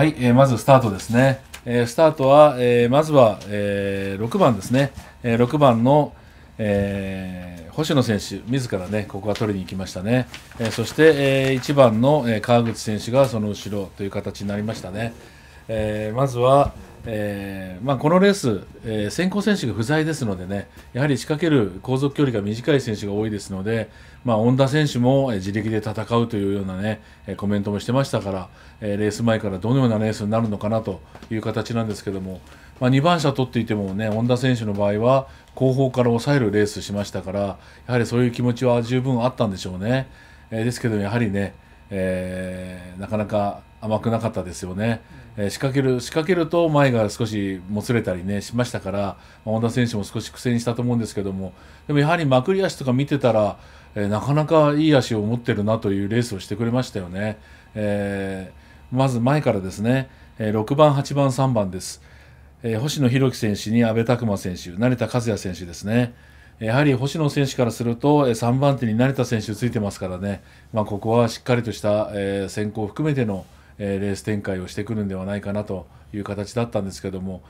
はい、えー、まずスタートですね。えー、スタートは、えー、まずは、えー、6番ですね。えー、6番の、えー、星野選手、自らね、ここは取りに行きましたね。えー、そして、えー、1番の、えー、川口選手がその後ろという形になりましたね。えー、まずは、えーまあ、このレース、えー、先行選手が不在ですのでね、やはり仕掛ける後続距離が短い選手が多いですので、まあ、恩田選手も自力で戦うというようなね、コメントもしてましたから、えー、レース前からどのようなレースになるのかなという形なんですけども、まあ、2番車取っていてもね、恩田選手の場合は、後方から抑えるレースしましたから、やはりそういう気持ちは十分あったんでしょうね。えー、ですけど、やはりね、えー、なかなか甘くなかったですよね、うん、えー、仕掛ける仕掛けると前が少しもつれたりねしましたから、ま本田選手も少し苦戦したと思うんですけどもでもやはりまくり足とか見てたら、えー、なかなかいい足を持ってるなというレースをしてくれましたよね、えー、まず前からですね、え6番8番3番です、え星野弘樹選手に阿部拓磨選手成田和也選手ですねやはり星野選手からすると3番手に成田選手ついてますからね、まあ、ここはしっかりとした、え選考を含めてのレース展開をしてくるんではないかなという形だったんですけども、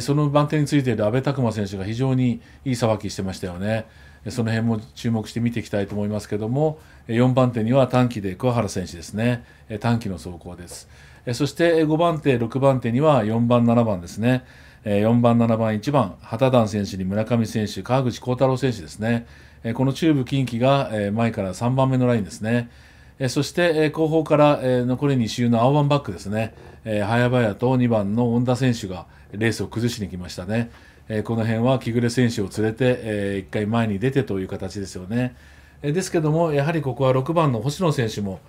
その番手についている阿部拓磨選手が非常にいいさばきしてましたよね。その辺も注目して見ていきたいと思いますけども、4番手には短期で桑原選手ですね。短期の走行です。そして5番手、6番手には4番、7番ですね。4番、7番、1番、畑田選手に村上選手、川口幸太郎選手ですね。この中部近畿が前から3番目のラインですね。えそして、え後方から、え残り2周の青ワンバックですね、え早々と2番の恩田選手がレースを崩しに来ましたね、えこの辺は木暮選手を連れて、え1回前に出てという形ですよね、えですけどもやはりここは6番の星野選手も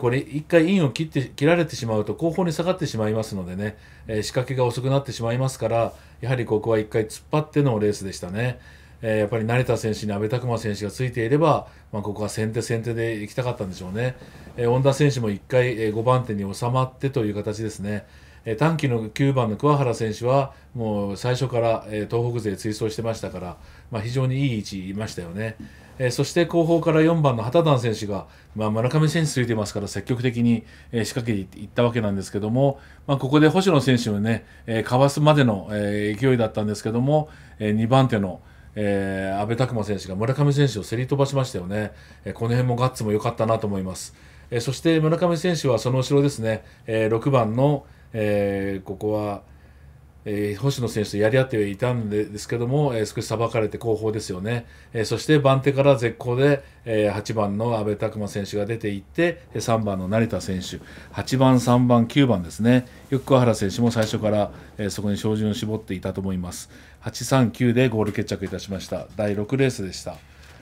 これ1回インを切って切られてしまうと後方に下がってしまいますのでね、え仕掛けが遅くなってしまいますからやはりここは1回突っ張ってのレースでしたね。えー、やっぱり成田選手に阿部拓磨選手がついていれば、まあ、ここは先手先手でいきたかったんでしょうね、えー、本田選手も1回、えー、5番手に収まってという形ですね、えー、短期の9番の桑原選手はもう最初から、えー、東北勢追走してましたから、まあ、非常にいい位置いましたよね。えー、そして後方から4番の畑田選手が、まあ、村上選手ついてますから積極的に、えー、仕掛けていったわけなんですけども、まあ、ここで星野選手をね、えー、かわすまでの、えー、勢いだったんですけども、えー、2番手の、えー、阿部拓磨選手が村上選手を競り飛ばしましたよね、えー、この辺もガッツも良かったなと思います、えー、そして村上選手はその後ろですね、え6番の、えここはえー、星野選手とやり合っていたんですけども、えー、少しさばかれて後方ですよね、えー、そして番手から絶好で、え8番の阿部拓磨選手が出ていって3番の成田選手8番3番9番ですねよく桑原選手も最初から、えそこに照準を絞っていたと思います839でゴール決着いたしました第6レースでした。